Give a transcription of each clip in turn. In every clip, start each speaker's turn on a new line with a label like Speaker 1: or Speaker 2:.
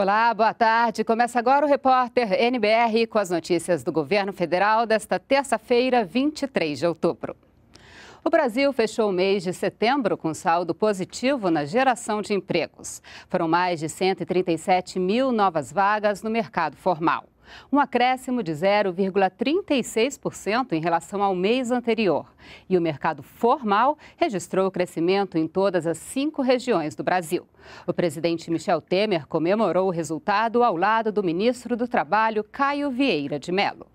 Speaker 1: Olá, boa tarde. Começa agora o repórter NBR com as notícias do governo federal desta terça-feira, 23 de outubro. O Brasil fechou o mês de setembro com saldo positivo na geração de empregos. Foram mais de 137 mil novas vagas no mercado formal um acréscimo de 0,36% em relação ao mês anterior. E o mercado formal registrou crescimento em todas as cinco regiões do Brasil. O presidente Michel Temer comemorou o resultado ao lado do ministro do Trabalho, Caio Vieira de Mello.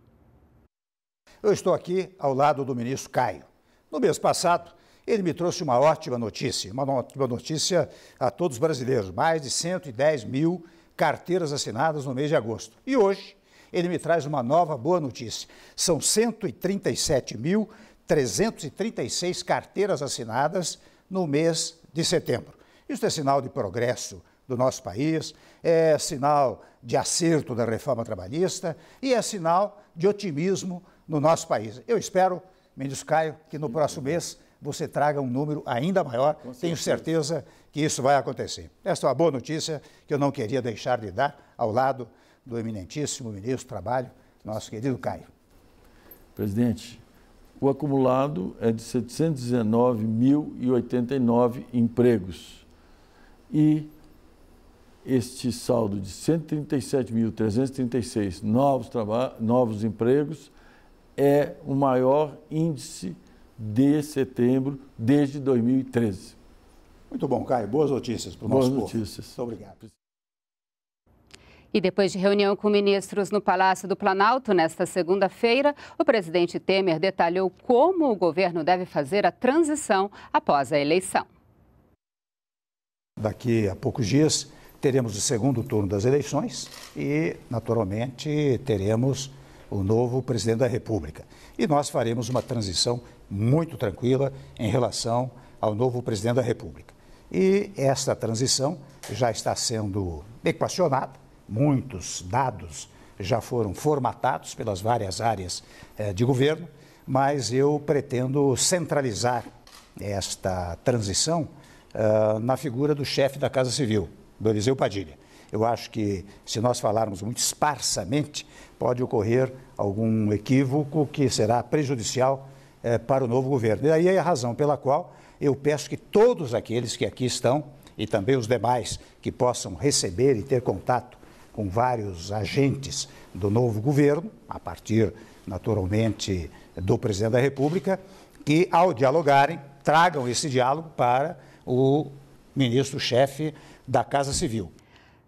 Speaker 2: Eu estou aqui ao lado do ministro Caio. No mês passado, ele me trouxe uma ótima notícia, uma ótima notícia a todos os brasileiros: mais de 110 mil carteiras assinadas no mês de agosto. E hoje, ele me traz uma nova boa notícia. São 137.336 carteiras assinadas no mês de setembro. Isso é sinal de progresso do nosso país, é sinal de acerto da reforma trabalhista e é sinal de otimismo no nosso país. Eu espero, Mendes Caio, que no próximo mês você traga um número ainda maior. Tenho certeza que isso vai acontecer. Esta é uma boa notícia que eu não queria deixar de dar ao lado do eminentíssimo ministro do Trabalho, nosso querido Caio. Presidente, o acumulado é de 719.089 empregos. E este saldo de 137.336 novos, novos empregos é o maior índice de setembro desde 2013. Muito bom, Caio. Boas notícias para o nosso notícias. povo. Boas notícias. Muito obrigado.
Speaker 1: E depois de reunião com ministros no Palácio do Planalto nesta segunda-feira, o presidente Temer detalhou como o governo deve fazer a transição após a eleição.
Speaker 2: Daqui a poucos dias teremos o segundo turno das eleições e, naturalmente, teremos o novo presidente da República. E nós faremos uma transição muito tranquila em relação ao novo presidente da República. E essa transição já está sendo equacionada muitos dados já foram formatados pelas várias áreas eh, de governo, mas eu pretendo centralizar esta transição ah, na figura do chefe da Casa Civil, do Eliseu Padilha. Eu acho que se nós falarmos muito esparsamente, pode ocorrer algum equívoco que será prejudicial eh, para o novo governo. E aí é a razão pela qual eu peço que todos aqueles que aqui estão e também os demais que possam receber e ter contato com vários agentes do novo governo, a partir, naturalmente, do presidente da República, que, ao dialogarem, tragam esse diálogo para o ministro-chefe da Casa Civil.